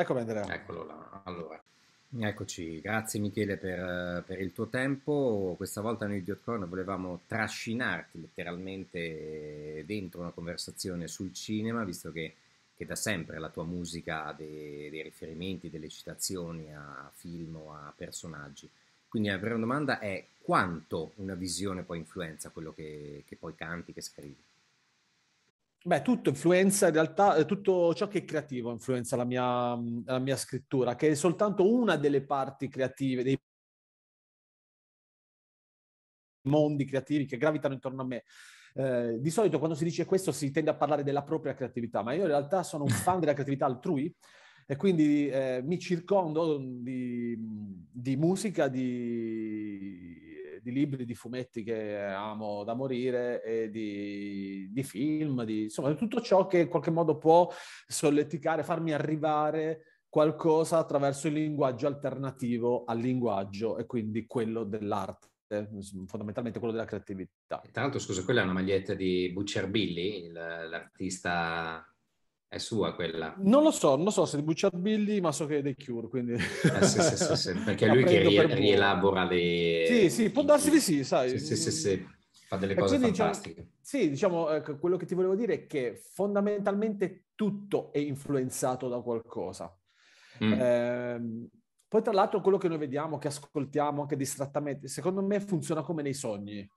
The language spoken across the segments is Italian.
Eccomi Andrea. Eccolo là, allora. Eccoci, grazie Michele per, eh, per, il tuo tempo. Questa volta noi di Hotcorn volevamo trascinarti letteralmente dentro una conversazione sul cinema, visto che, che da sempre la tua musica ha dei, dei, riferimenti, delle citazioni a film o a personaggi. Quindi la prima domanda è quanto una visione poi influenza quello che, che poi canti, che scrivi? Beh, tutto influenza in realtà, eh, tutto ciò che è creativo influenza la mia, mm, la mia scrittura, che è soltanto una delle parti creative, dei mondi creativi che gravitano intorno a me. Eh, di solito quando si dice questo si tende a parlare della propria creatività, ma io in realtà sono un fan della creatività altrui e quindi eh, mi circondo di, di musica, di di libri, di fumetti che amo da morire, e di, di film, di, insomma, tutto ciò che in qualche modo può solleticare, farmi arrivare qualcosa attraverso il linguaggio alternativo al linguaggio e quindi quello dell'arte fondamentalmente quello della creatività. Tra l'altro, scusa, quella è una maglietta di Butcher Billy, l'artista è sua quella. Non lo so, non lo so se di Butcher Billy, ma so che è The Cure, quindi... Eh, sì, sì, sì, perché è lui che ri- rielabora le... Sì, sì, può darsi di sì, sai. Sì, sì, sì, fa delle cose quindi, diciamo, fantastiche. Diciamo, sì, diciamo, ecco, quello che ti volevo dire è che fondamentalmente tutto è influenzato da qualcosa. Mm. Eh, poi tra l'altro quello che noi vediamo, che ascoltiamo anche distrattamente, secondo me funziona come nei sogni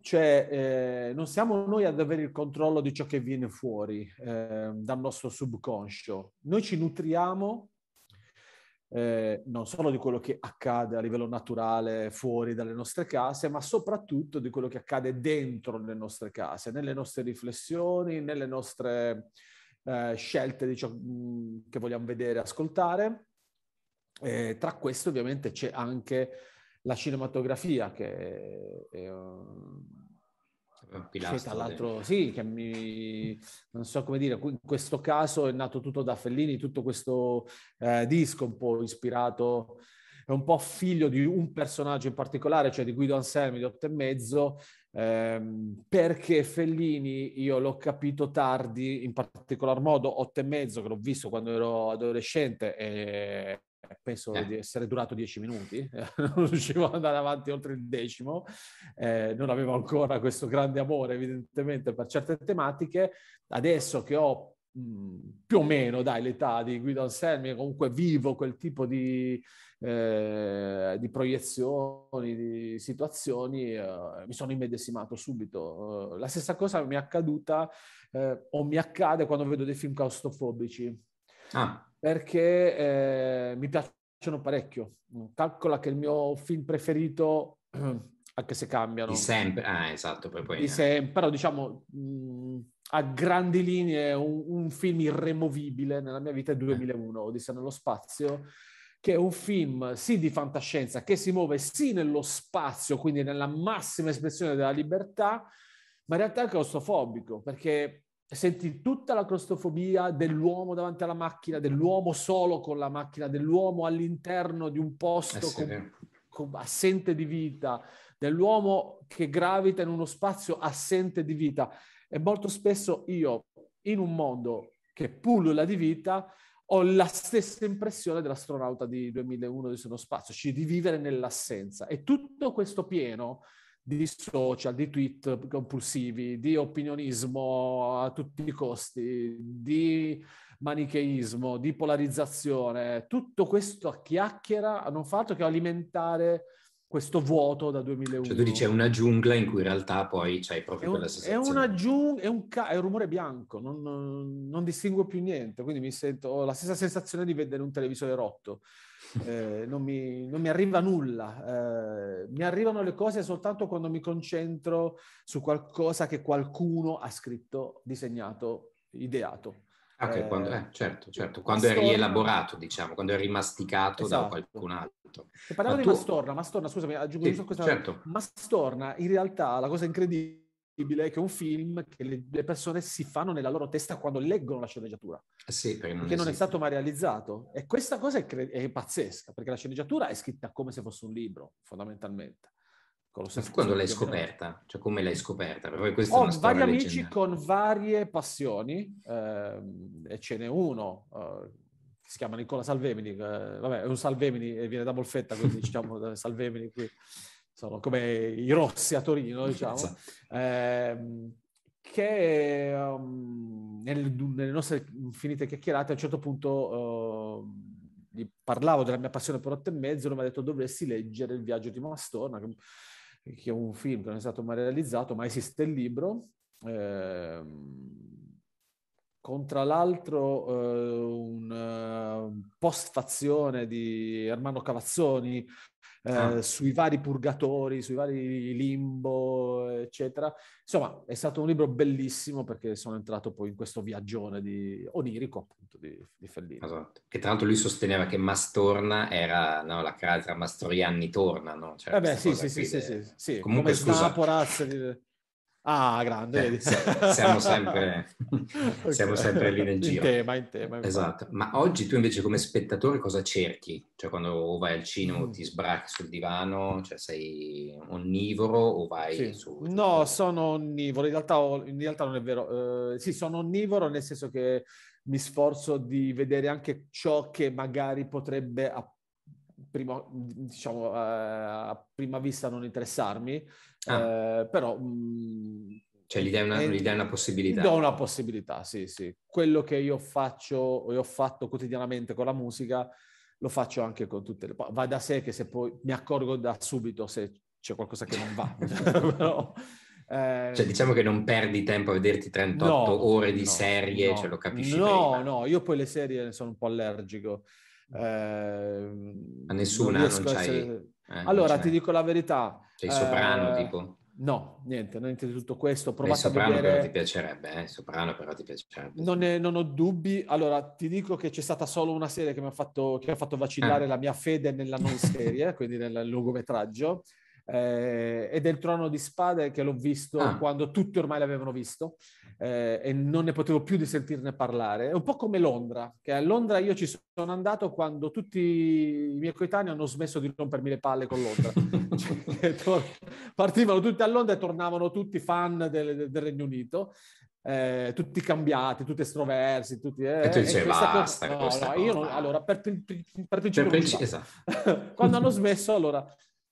cioè eh, non siamo noi ad avere il controllo di ciò che viene fuori eh, dal nostro subconscio, noi ci nutriamo eh, non solo di quello che accade a livello naturale fuori dalle nostre case, ma soprattutto di quello che accade dentro le nostre case, nelle nostre riflessioni, nelle nostre eh, scelte di ciò mm, che vogliamo vedere, ascoltare. Eh, tra questo ovviamente c'è anche la cinematografia che è, un, pilastro l'altro sì, che mi, non so come dire, in questo caso è nato tutto da Fellini, tutto questo eh, disco un po' ispirato, è un po' figlio di un personaggio in particolare, cioè di Guido Anselmi di Otto e Mezzo, ehm, perché Fellini io l'ho capito tardi, in particolar modo Otto e Mezzo che l'ho visto quando ero adolescente e penso eh. di essere durato dieci minuti, non riuscivo ad andare avanti oltre il decimo, eh, non avevo ancora questo grande amore evidentemente per certe tematiche, adesso che ho più o meno dai l'età di Guido Anselmi, comunque vivo quel tipo di, eh, di proiezioni, di situazioni, eh, mi sono immedesimato subito. Eh, la stessa cosa mi è accaduta eh, o mi accade quando vedo dei film claustrofobici. Ah perché eh, mi piacciono parecchio. Calcola che il mio film preferito, anche se cambiano. Di sempre, ah, esatto, poi, poi di eh. sempre, però diciamo mh, a grandi linee un, un, film irremovibile nella mia vita è 2001, eh. Odissea nello spazio che è un film sì di fantascienza che si muove sì nello spazio, quindi nella massima espressione della libertà, ma in realtà è claustrofobico perché senti tutta la claustrofobia dell'uomo davanti alla macchina, dell'uomo solo con la macchina, dell'uomo all'interno di un posto eh sì. con, con, assente di vita, dell'uomo che gravita in uno spazio assente di vita. E molto spesso io, in un mondo che pullula di vita, ho la stessa impressione dell'astronauta di 2001 di Sono Spazio, cioè di vivere nell'assenza. E tutto questo pieno di social, di tweet compulsivi, di opinionismo a tutti i costi, di manicheismo, di polarizzazione, tutto questo a chiacchiera non fa altro che alimentare questo vuoto da 2001. Cioè tu dici è una giungla in cui in realtà poi c'hai proprio è un, quella sensazione. È, una giung- è, un ca- è un rumore bianco, non, non distingo più niente, quindi mi sento, ho la stessa sensazione di vedere un televisore rotto eh, non, mi, non, mi, arriva nulla, eh, mi arrivano le cose soltanto quando mi concentro su qualcosa che qualcuno ha scritto, disegnato, ideato. Ah, okay, eh, quando, eh, certo, eh, certo, quando Mastorna, è rielaborato, diciamo, quando è rimasticato esatto. da qualcun altro. E parlavo Ma di tu... Mastorna, Mastorna, scusami, aggiungo sì, questa... Certo. Mastorna, in realtà, la cosa incredibile possibile che un film che le, persone si fanno nella loro testa quando leggono la sceneggiatura. Eh sì, perché non, perché non è stato mai realizzato. E questa cosa è, cre- è, pazzesca, perché la sceneggiatura è scritta come se fosse un libro, fondamentalmente. con lo Stesso, quando l'hai scoperta? Cioè come l'hai scoperta? Ho vari amici con varie passioni, ehm, e ce n'è uno... Eh, si chiama Nicola Salvemini, eh, vabbè, è un Salvemini e viene da Molfetta, quindi diciamo Salvemini qui sono come i rossi a Torino, diciamo, esatto. ehm, che um, nel, nelle nostre infinite chiacchierate a un certo punto uh, parlavo della mia passione per otto e mezzo, lui mi ha detto dovresti leggere Il viaggio di Mastorna, che, che è un film che non è stato mai realizzato, ma esiste il libro. Ehm, con tra l'altro eh, un eh, post-fazione di Ermanno Cavazzoni eh, ah. sui vari purgatori, sui vari limbo, eccetera. Insomma, è stato un libro bellissimo perché sono entrato poi in questo viaggione di onirico, appunto, di, di Fellini. Esatto. Che tra l'altro lui sosteneva che Mastorna era no, la casa Mastorianni torna, no? Cioè, eh beh, sì, sì, sì, de... sì, sì, Comunque, Come scusa. Snaporaz, Ah, grande. Eh, siamo, sempre, okay. siamo, sempre, lì nel giro. In tema, in tema. Esatto. Ma oggi tu invece come spettatore cosa cerchi? Cioè quando vai al cinema mm. ti sbracchi sul divano, cioè sei onnivoro o vai sì. su... No, sono onnivoro, in realtà, in realtà non è vero. Uh, sì, sono onnivoro nel senso che mi sforzo di vedere anche ciò che magari potrebbe apparire prima, diciamo, eh, a prima vista non interessarmi, ah. Eh, però... Mh, mm, cioè gli dai, una, eh, gli dai una, possibilità. Do una possibilità, sì, sì. Quello che io faccio e ho fatto quotidianamente con la musica, lo faccio anche con tutte le... Va da sé che se poi mi accorgo da subito se c'è qualcosa che non va. Però, eh... Cioè diciamo che non perdi tempo a vederti 38 no, ore di no, serie, no, ce lo capisci No, prima. no, io poi le serie ne sono un po' allergico. Mm. Ehm, a nessuna non, non c'hai... Essere... Eh, allora, ti dico la verità. Sei soprano, eh, tipo? No, niente, niente di tutto questo. Beh, soprano vedere... però ti piacerebbe, eh? Soprano però ti piacerebbe. Non, è, non, ho dubbi. Allora, ti dico che c'è stata solo una serie che mi ha fatto, che ha fatto vacillare ah. la mia fede nella non serie, quindi nel lungometraggio, eh, e del Trono di Spade che l'ho visto ah. quando tutti ormai l'avevano visto eh, e non ne potevo più di sentirne parlare. È un po' come Londra, che a Londra io ci sono andato quando tutti i miei coetanei hanno smesso di rompermi le palle con Londra. cioè, tor- partivano tutti a Londra e tornavano tutti fan del, del Regno Unito. Eh, tutti cambiati, tutti estroversi, tutti... Eh, e tu dicevi basta, cosa, no, no, io non, allora, per, per, per principio... Per principio esatto. Quando hanno smesso, allora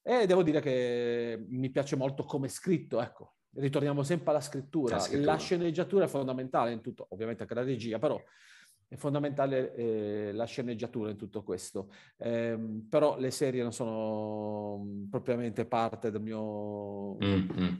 e devo dire che mi piace molto come è scritto, ecco. Ritorniamo sempre alla scrittura. La, scrittura. la sceneggiatura è fondamentale in tutto, ovviamente anche la regia, però è fondamentale eh, la sceneggiatura in tutto questo. Eh, però le serie non sono mm, propriamente parte del mio... Mm-hmm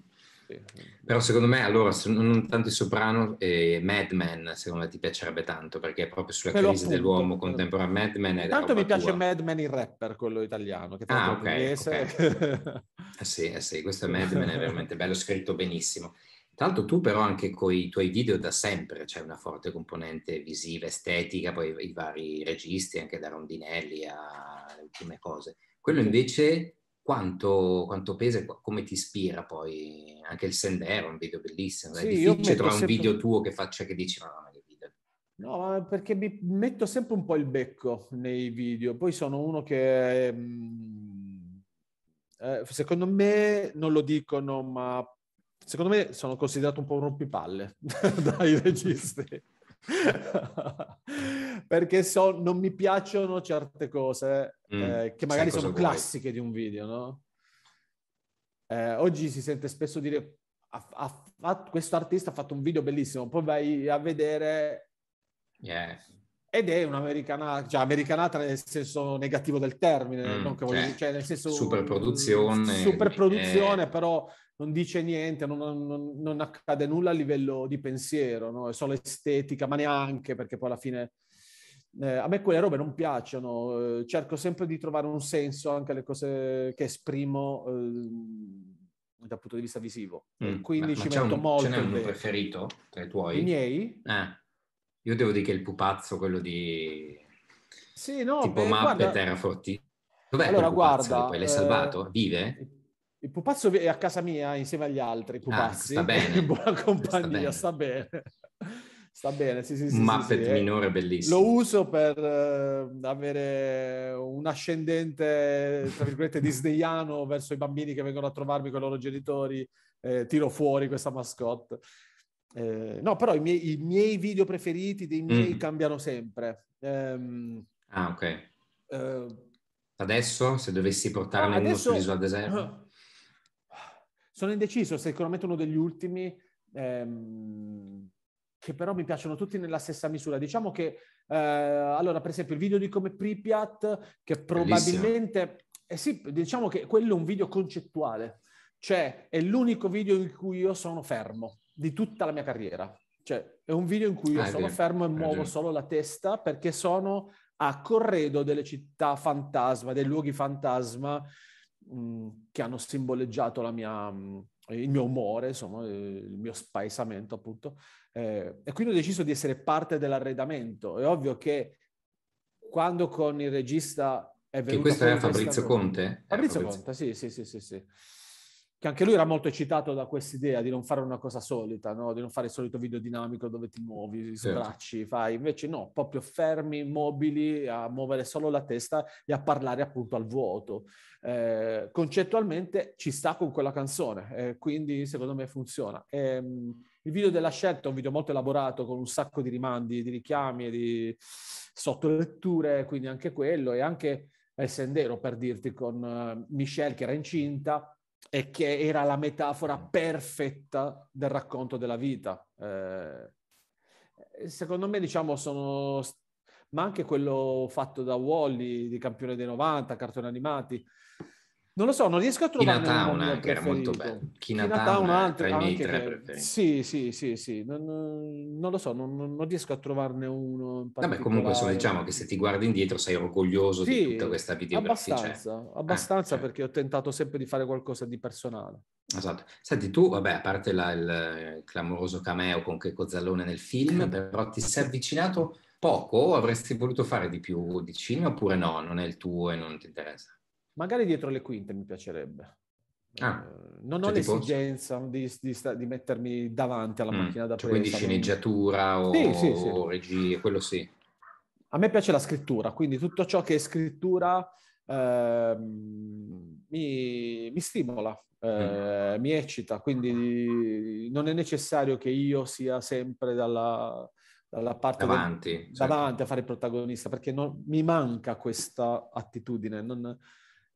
Mm. Però secondo me, allora, se non tanto il soprano, eh, Mad Men, secondo me ti piacerebbe tanto, perché è proprio sulla Però crisi appunto, dell'uomo contemporaneo. Mad Men Tanto mi piace tua. Mad Men il rapper, quello italiano, che ah, ok. Inglese. okay. eh sì, eh sì, questo è Mad Men, è veramente bello, scritto benissimo. Tra l'altro tu però anche con i tuoi video da sempre c'è una forte componente visiva, estetica, poi i vari registi, anche da Rondinelli a ultime cose. Quello invece quanto, quanto, pesa e come ti ispira poi anche il sendero, un video bellissimo, sì, è difficile trovare sempre... un video tuo che faccia che dici ma no, video. No, perché mi metto sempre un po' il becco nei video, poi sono uno che mm, eh, secondo me non lo dicono ma secondo me sono considerato un po' un rompipalle dai registi. perché so, non mi piacciono certe cose mm, eh, che magari sono vuoi. classiche di un video, no? Eh, oggi si sente spesso dire ha, ha questo artista ha fatto un video bellissimo, poi vai a vedere yeah. ed è un'americanata, cioè americanata nel senso negativo del termine, mm, non che voglio, cioè, cioè nel senso superproduzione, superproduzione eh. però non dice niente, non, non, non, accade nulla a livello di pensiero, no? è solo estetica, ma neanche perché poi alla fine eh, a me quelle robe non piacciono, eh, cerco sempre di trovare un senso anche alle cose che esprimo eh, dal punto di vista visivo. Mm, Quindi eh, ma, ci ma metto un, molto. Ce n'è uno preferito tra i tuoi? I miei? Eh, io devo dire che il pupazzo, quello di... Sì, no, tipo beh, Mappe guarda... Terraforti. Dov'è allora, guarda, poi l'hai eh, salvato? Vive? Il pupazzo è a casa mia insieme agli altri pupazzi. Ah, sta bene. In buona compagnia, sta bene. Sta bene. sta bene, sì, sì, sì. Un Muppet sì, minore bellissimo. Lo uso per uh, avere un ascendente, tra virgolette, disneyano verso i bambini che vengono a trovarmi con i loro genitori. Eh, tiro fuori questa mascotte. Eh, no, però i miei, i miei, video preferiti dei miei mm. cambiano sempre. Um, ah, ok. Uh, adesso, se dovessi portarne ah, adesso... uno sull'isola deserta? Sono indeciso, sicuramente uno degli ultimi, ehm, che però mi piacciono tutti nella stessa misura. Diciamo che, eh, allora, per esempio, il video di Come Pripyat, che probabilmente, eh sì, diciamo che quello è un video concettuale, cioè è l'unico video in cui io sono fermo di tutta la mia carriera. Cioè, è un video in cui io ah, sono vero. fermo e muovo solo la testa perché sono a corredo delle città fantasma, dei luoghi fantasma Mm, che hanno simboleggiato mia, mm, il mio umore, insomma, eh, il mio spaesamento appunto. Eh, e quindi ho deciso di essere parte dell'arredamento. È ovvio che quando con il regista è venuto... Che questo era Fabrizio Conte? Eh, Fabrizio Conte, sì, sì, sì, sì. sì che anche lui era molto eccitato da quest'idea di non fare una cosa solita, no? di non fare il solito video dinamico dove ti muovi, sbracci, certo. fai, invece no, proprio fermi, mobili, a muovere solo la testa e a parlare appunto al vuoto. Eh, concettualmente ci sta con quella canzone, eh, quindi secondo me funziona. E, ehm, il video della scelta è un video molto elaborato con un sacco di rimandi, di richiami, e di sottoletture, quindi anche quello e anche eh, Sendero per dirti con eh, Michelle che era incinta e che era la metafora perfetta del racconto della vita. Eh, secondo me, diciamo, sono... ma anche quello fatto da Wally, di Campione dei 90, cartoni animati, non lo so, non riesco a trovare Chinatown anche, era molto bello. Chinatown, Chinatown tra i miei tre preferiti. Sì, sì, sì, sì. Non, non lo so, non, non, riesco a trovarne uno Vabbè, comunque insomma, diciamo che se ti guardi indietro sei orgoglioso sì, di tutta questa videografia. Abbastanza, cioè, eh, abbastanza ah, perché ho tentato sempre di fare qualcosa di personale. Esatto. Senti, tu, vabbè, a parte la, il clamoroso cameo con Checo Zallone nel film, però ti sei avvicinato poco? Avresti voluto fare di più di cinema oppure no? Non è il tuo e non ti interessa? Magari dietro le quinte mi piacerebbe. Ah, eh, non ho l'esigenza di, di, di, mettermi davanti alla mm, macchina da cioè presa. Quindi sceneggiatura o, sì, sì, sì. o regia, quello sì. A me piace la scrittura, quindi tutto ciò che è scrittura eh, mi, mi, stimola, eh, mm. mi eccita, quindi non è necessario che io sia sempre dalla, dalla parte davanti, del, certo. davanti a fare il protagonista, perché non, mi manca questa attitudine. Non,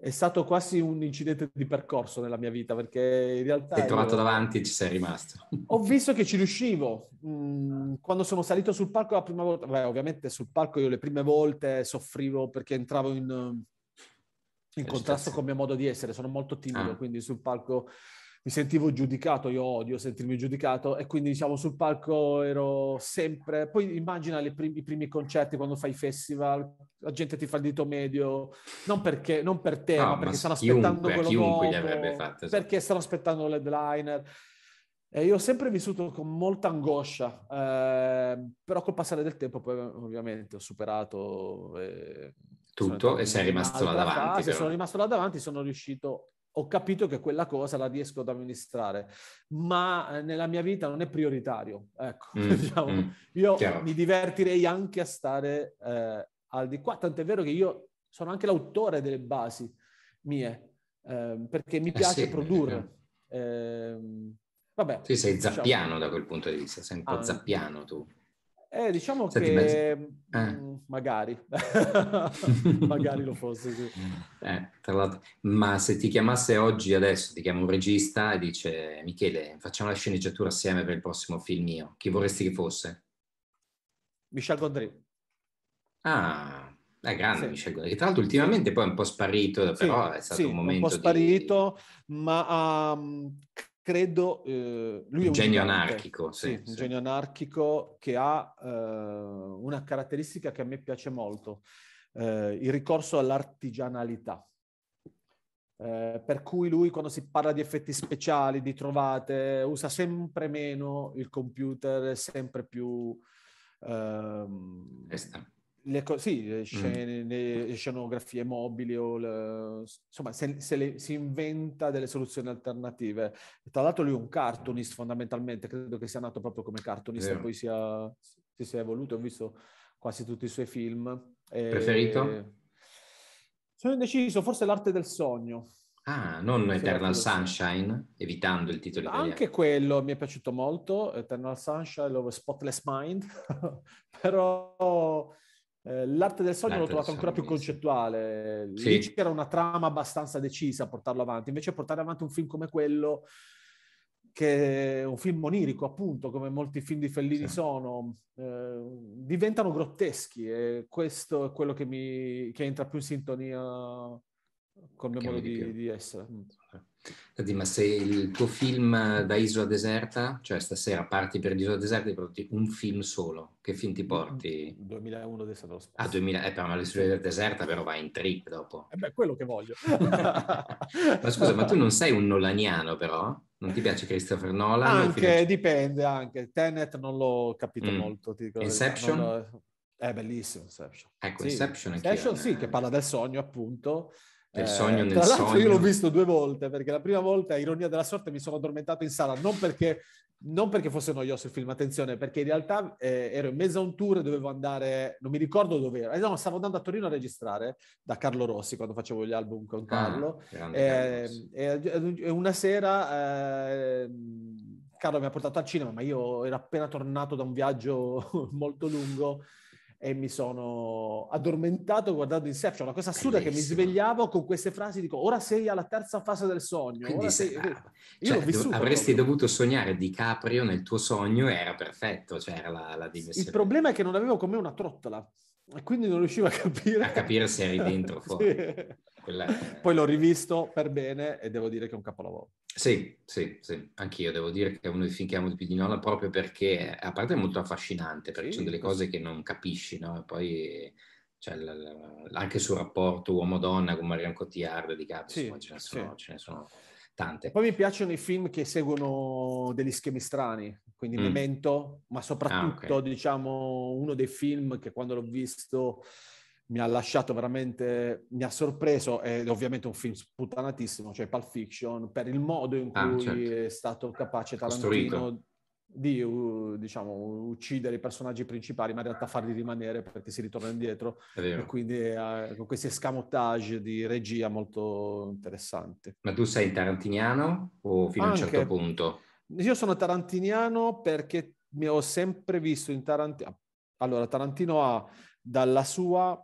è stato quasi un incidente di percorso nella mia vita perché in realtà... Ti hai trovato davanti e ci sei rimasto. Ho visto che ci riuscivo. Mm, quando sono salito sul palco la prima volta, beh, ovviamente sul palco io le prime volte soffrivo perché entravo in, in contrasto con il mio modo di essere, sono molto timido, ah. quindi sul palco mi sentivo giudicato, io odio sentirmi giudicato e quindi diciamo sul palco ero sempre, poi immagina primi, i primi concerti quando fai festival, la gente ti fa il dito medio, non, perché, non per te, no, ma perché ma stanno chiunque, aspettando quello nuovo, fatto, esatto. perché stanno aspettando l'headliner. E io ho sempre vissuto con molta angoscia, eh, però col passare del tempo poi ovviamente ho superato... Eh, tutto e sei rimasto là davanti. Fase, sono rimasto là davanti, sono riuscito ho capito che quella cosa la riesco ad amministrare, ma eh, nella mia vita non è prioritario. Ecco, mm, diciamo, mm, io chiaro. mi divertirei anche a stare eh, al di qua, tant'è vero che io sono anche l'autore delle basi mie, eh, perché mi eh piace eh sì, produrre. Eh. Ehm, vabbè, sì, sei diciamo. zappiano da quel punto di vista, sei un po' ah, zappiano tu. Eh, diciamo Senti, che eh. Mm, magari, magari lo fosse, sì. Eh, tra l'altro, ma se ti chiamasse oggi, adesso, ti chiama un regista e dice Michele, facciamo la sceneggiatura assieme per il prossimo film mio, chi vorresti che fosse? Michel Gondry. Ah, è grande sì. Michel Gondry, che tra l'altro ultimamente sì. poi è un po' sparito, però sì, è stato un momento un po' sparito, di... ma ha um, credo eh, lui è un genio anarchico, sì, sì, un genio anarchico che ha eh, una caratteristica che a me piace molto, eh, il ricorso all'artigianalità. Eh, per cui lui quando si parla di effetti speciali, di trovate, usa sempre meno il computer, sempre più... Ehm, le co- sì, le, mm. scene, mm. le scenografie mobili, le, insomma, se, se si inventa delle soluzioni alternative. Tra l'altro lui è un cartoonist fondamentalmente, credo che sia nato proprio come cartoonist yeah. e poi sia, si sia evoluto, ho visto quasi tutti i suoi film. Preferito? Sono indeciso, forse l'arte del sogno. Ah, non Eternal Sunshine, evitando il titolo italiano. Anche quello mi è piaciuto molto, Eternal Sunshine, Love Spotless Mind, però eh, l'arte del sogno l'ho trovato ancora più concettuale. Sì. Lì c'era una trama abbastanza decisa a portarlo avanti. Invece portare avanti un film come quello, che è un film onirico, appunto, come molti film di Fellini sì. sono, eh, diventano grotteschi e questo è quello che, mi, che entra più in sintonia col mio modo di, di, essere. Senti, mm. eh, ma se il tuo film eh, da Isola Deserta, cioè stasera parti per l'Isola Deserta e porti un film solo, che film ti mm, porti? 2001 adesso dello spazio. Ah, 2000, eh, però, ma l'Isola Deserta però vai in trip dopo. Eh beh, quello che voglio. ma scusa, ma tu non sei un nolaniano però? Non ti piace Christopher Nolan? Anche, dipende, anche. Tenet non l'ho capito mm. molto, ti dico. Inception? è eh, bellissimo Inception. Ecco, sì, Inception è Inception, sì, che parla del sogno appunto nel eh, sogno, eh, nel tra l'altro sogno. io l'ho visto due volte, perché la prima volta, ironia della sorte, mi sono addormentato in sala, non perché, non perché fosse noioso il film, attenzione, perché in realtà eh, ero in mezzo a un tour e dovevo andare, non mi ricordo dove ero, eh, no, stavo andando a Torino a registrare da Carlo Rossi, quando facevo gli album con ah, Carlo, ah, e, e, una sera... Ehm, Carlo mi ha portato al cinema, ma io ero appena tornato da un viaggio molto lungo e mi sono addormentato guardando Inception, una cosa assurda Bellissimo. che mi svegliavo con queste frasi, dico ora sei alla terza fase del sogno. Quindi sei... Io cioè, do- avresti proprio. dovuto sognare DiCaprio nel tuo sogno era perfetto, cioè era la, la dimensione. Il problema è che non avevo con me una trottola. E quindi non riuscivo a capire. A capire se eri dentro o fuori. Sì. Quella... Poi l'ho rivisto per bene e devo dire che è un capolavoro. Sì, sì, sì, anch'io devo dire che è uno dei film che amo di più di Nola proprio perché, a parte è molto affascinante, perché sì, sono delle cose che non capisci, no? E poi cioè, l- l- anche sul rapporto uomo-donna con Marion Cotillard di Gabbs, sì, ce ne sono. Ce ne sono tante. Poi mi piacciono i film che seguono degli schemi strani, quindi mm. Memento, ma ah, soprattutto ah, okay. diciamo uno dei film che quando l'ho visto mi ha lasciato veramente, mi ha sorpreso, è ovviamente un film sputanatissimo, cioè Pulp Fiction, per il modo in ah, cui ah, certo. è stato capace Tarantino Costruito di uh, diciamo, uccidere i personaggi principali, ma in realtà farli rimanere perché si ritorna indietro. E quindi uh, con questi escamotage di regia molto interessanti. Ma tu sei tarantiniano o fino Anche, a un certo punto? Io sono tarantiniano perché mi ho sempre visto in Tarantino. Ah, allora, Tarantino ha dalla sua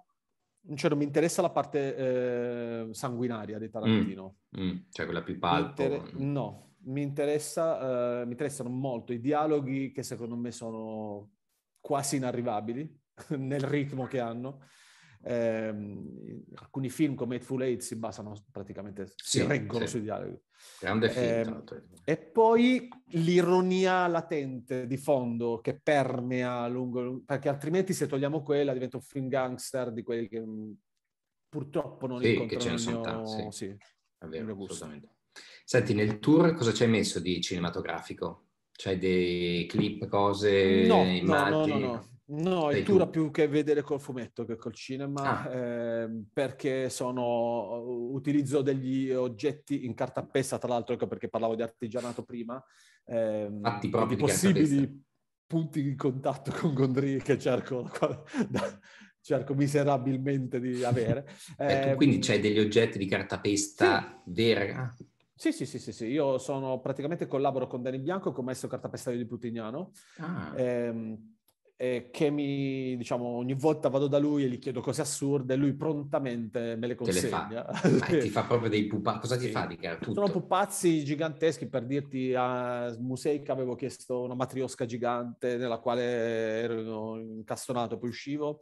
cioè non mi interessa la parte eh, sanguinaria di Tarantino. Mm, mm, cioè quella più palpo. Inter- no, mi, interessa, uh, mi interessano molto i dialoghi che secondo me sono quasi inarrivabili nel ritmo che hanno. Eh, alcuni film come Full Aid si basano praticamente, sì, si reggono sì. sui dialoghi. Grande film. Eh, e poi l'ironia latente di fondo che permea lungo, perché altrimenti se togliamo quella diventa un film gangster di quelli che mh, mm, purtroppo non sì, incontrano che mio, tanti, sì. È vero, assolutamente. Senti, nel tour cosa ci hai messo di cinematografico? C'hai dei clip, cose, no, immagini? No, no, no. No, il tour ha più che vedere col fumetto che col cinema, ah. eh, perché sono, uh, utilizzo degli oggetti in carta appesa, tra l'altro, ecco perché parlavo di artigianato prima, eh, Fatti proprio di possibili punti di contatto con Gondry che cerco cerco miserabilmente di avere. Eh, quindi ehm, c'è degli oggetti di cartapesta sì. vera? Sì, sì, sì, sì, sì, io sono praticamente collaboro con Dani Bianco, commesso cartapestaio di Putignano, ah. ehm, eh, che mi, diciamo, ogni volta vado da lui e gli chiedo cose assurde, lui prontamente me le consegna. Le fa. Ah, ti fa proprio dei pupazzi, cosa ti sì. fa di che tutto? Sono pupazzi giganteschi, per dirti a Museica avevo chiesto una matriosca gigante nella quale ero incastonato, poi uscivo,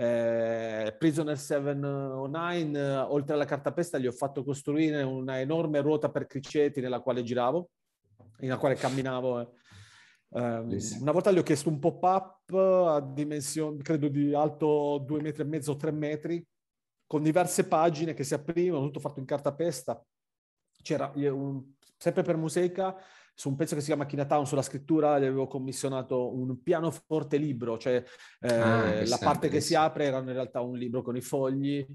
eh, Prisoner 709, eh, oltre alla cartapesta gli ho fatto costruire una enorme ruota per criceti nella quale giravo, nella quale camminavo. Eh. Ehm, una volta gli ho chiesto un pop-up a dimensione, credo di alto due metri e mezzo, tre metri, con diverse pagine che si aprivano, tutto fatto in cartapesta. C'era eh, un, sempre per Museica su un pezzo che si chiama Kina Town sulla scrittura gli avevo commissionato un pianoforte libro, cioè eh, ah, la parte che si apre era in realtà un libro con i fogli.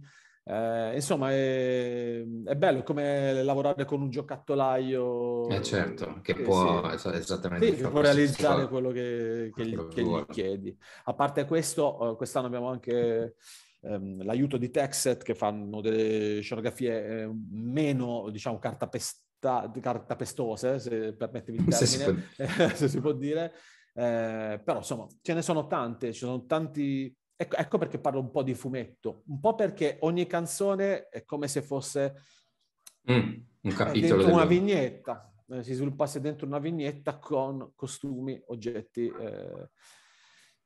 Eh, insomma, è, è bello è come lavorare con un giocattolaio. Eh certo, che, che può, sì. esattamente sì, che può realizzare quello che, che, gli, che gli chiedi. A parte questo, eh, quest'anno abbiamo anche ehm, l'aiuto di Texet che fanno delle scenografie eh, meno diciamo cartapest- cartapestose, se permettimi il termine, se si può, se si può dire. Eh, però insomma, ce ne sono tante, ci sono tanti... Ecco, ecco, perché parlo un po' di fumetto, un po' perché ogni canzone è come se fosse mm, un eh, capitolo dentro una vignetta, eh, si sviluppasse dentro una vignetta con costumi, oggetti. Eh.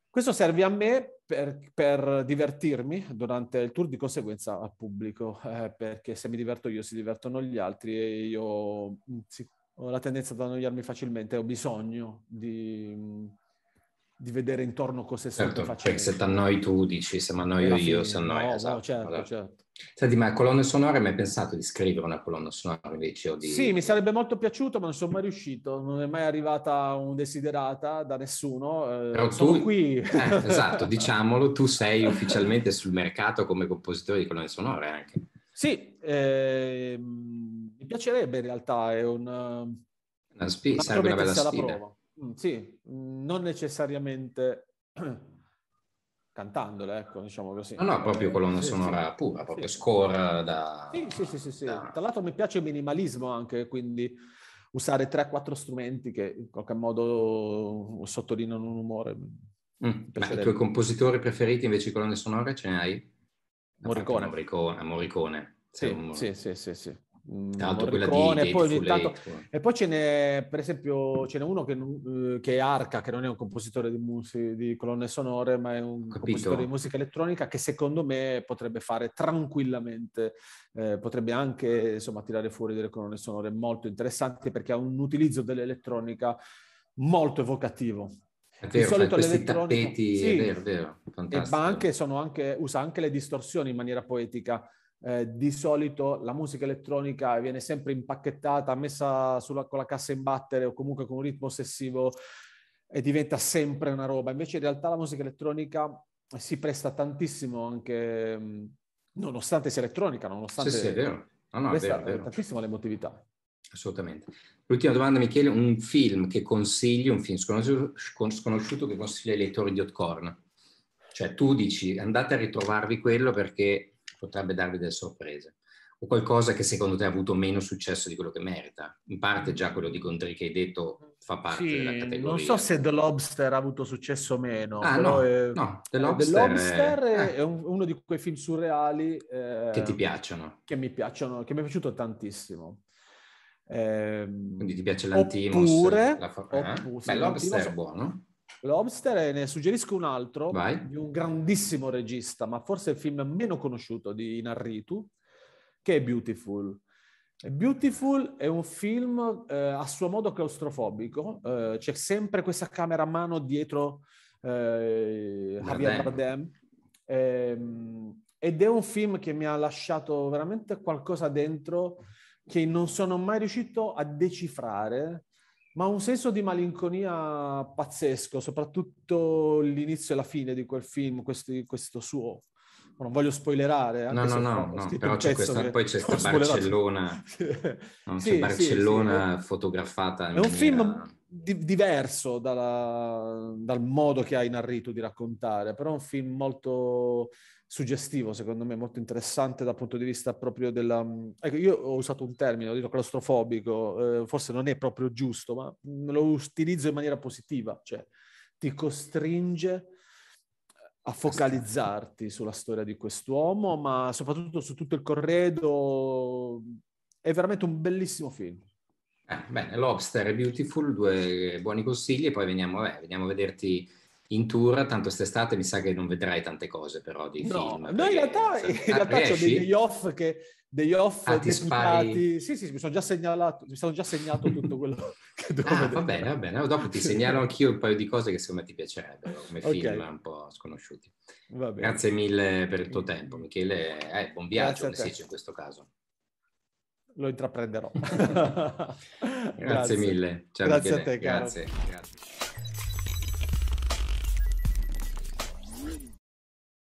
Questo serve a me per, per, divertirmi durante il tour, di conseguenza al pubblico, eh, perché se mi diverto io si divertono gli altri e io mm, sì, ho la tendenza ad annoiarmi facilmente, ho bisogno di mm, di vedere intorno cosa stai certo, facendo. Cioè, se ti annoi tu dici, se mi annoio io, se annoia. No, esatto, no, certo, allora. certo. Senti, ma colonne sonore, mi hai pensato di scrivere una colonna sonora invece? Di... Sì, mi sarebbe molto piaciuto, ma non sono mai riuscito. Non è mai arrivata un desiderata da nessuno. Eh, Però sono tu... qui. Eh, esatto, diciamolo, tu sei ufficialmente sul mercato come compositore di colonne sonore anche. Sì, eh, mi piacerebbe in realtà, è un... Una spi- sarebbe una bella sfida. Prova. Mm, sì, mm, non necessariamente cantandole, ecco, diciamo così. No, no, proprio colonna sì, sonora sì, pura, proprio sì. score da... Sì, sì, sì, sì, sì. Da... Tra l'altro mi piace il minimalismo anche, quindi usare 3-4 strumenti che in qualche modo sottolineano un umore. Mm. Ma i tuoi compositori preferiti invece di colonne sonore ce ne hai? Morricone. Morricone, Morricone. Sì, sì, sì, sì, sì. Tanto Morricone, di, poi, tanto, e poi ce n'è per esempio ce n'è uno che, eh, che è Arca che non è un compositore di, musica, di colonne sonore ma è un Capito. compositore di musica elettronica che secondo me potrebbe fare tranquillamente eh, potrebbe anche insomma tirare fuori delle colonne sonore molto interessanti perché ha un utilizzo dell'elettronica molto evocativo è vero, di solito questi tappeti sì, è vero, è vero, e anche, anche, usa anche le distorsioni in maniera poetica eh, di solito la musica elettronica viene sempre impacchettata, messa sulla, con la cassa in battere o comunque con un ritmo ossessivo e diventa sempre una roba. Invece in realtà la musica elettronica si presta tantissimo anche, nonostante sia elettronica, nonostante... Sì, sì, è vero. No, no, è vero, è vero. tantissimo l'emotività. Assolutamente. L'ultima domanda, Michele, un film che consigli, un film sconosciuto, sconosciuto che consiglia ai lettori di Hotcorn? Cioè tu dici andate a ritrovarvi quello perché potrebbe darvi delle sorprese o qualcosa che secondo te ha avuto meno successo di quello che merita. In parte già quello di Gondry che hai detto fa parte sì, della categoria. Non so se The Lobster ha avuto successo o meno. Ah, no, è... no, The eh, Lobster, The Lobster è... è, uno di quei film surreali eh, che ti piacciono. Che mi piacciono, che mi è piaciuto tantissimo. Eh, Quindi ti piace ehm, l'antimos? Oppure, la fa... Eh? oppure sì, Beh, Lobster è buono. Lobster eh, ne suggerisco un altro Vai. di un grandissimo regista, ma forse il film meno conosciuto di Inarritu, che è Beautiful. Beautiful è un film eh, a suo modo claustrofobico, eh, c'è sempre questa camera a mano dietro eh, Javier Bardem ehm, ed è un film che mi ha lasciato veramente qualcosa dentro che non sono mai riuscito a decifrare ma un senso di malinconia pazzesco, soprattutto l'inizio e la fine di quel film, questi, questo suo. Non voglio spoilerare. no, no, no, no però c'è questa, poi c'è questa Barcellona, no, sì, Barcellona sì, sì, fotografata. È un maniera... film di- diverso dalla, dal modo che hai Inarritu di raccontare, però è un film molto suggestivo, secondo me, molto interessante dal punto di vista proprio della... Mm, ecco, io ho usato un termine, ho detto claustrofobico, eh, forse non è proprio giusto, ma mm, lo utilizzo in maniera positiva, cioè ti costringe a focalizzarti sulla storia di quest'uomo, ma soprattutto su tutto il corredo. È veramente un bellissimo film. Eh, bene, Lobster e Beautiful, due buoni consigli, e poi veniamo, eh, veniamo a vederti in tour, tanto quest'estate mi sa che non vedrai tante cose però di no, film. No, in realtà, in realtà ho degli off che degli off ah, spari... Sì, sì, mi sono già segnalato, mi sono già segnato tutto quello che dovevo ah, Va bene, va bene. Dopo ti segnalo anch'io un paio di cose che secondo me ti piacerebbero, come okay. film un po' sconosciuti. Grazie mille per il tuo tempo, Michele. Eh, buon viaggio, Messiccio in questo caso. Lo intraprenderò. grazie, grazie, mille. Ciao, grazie Michele. a te, caro. grazie.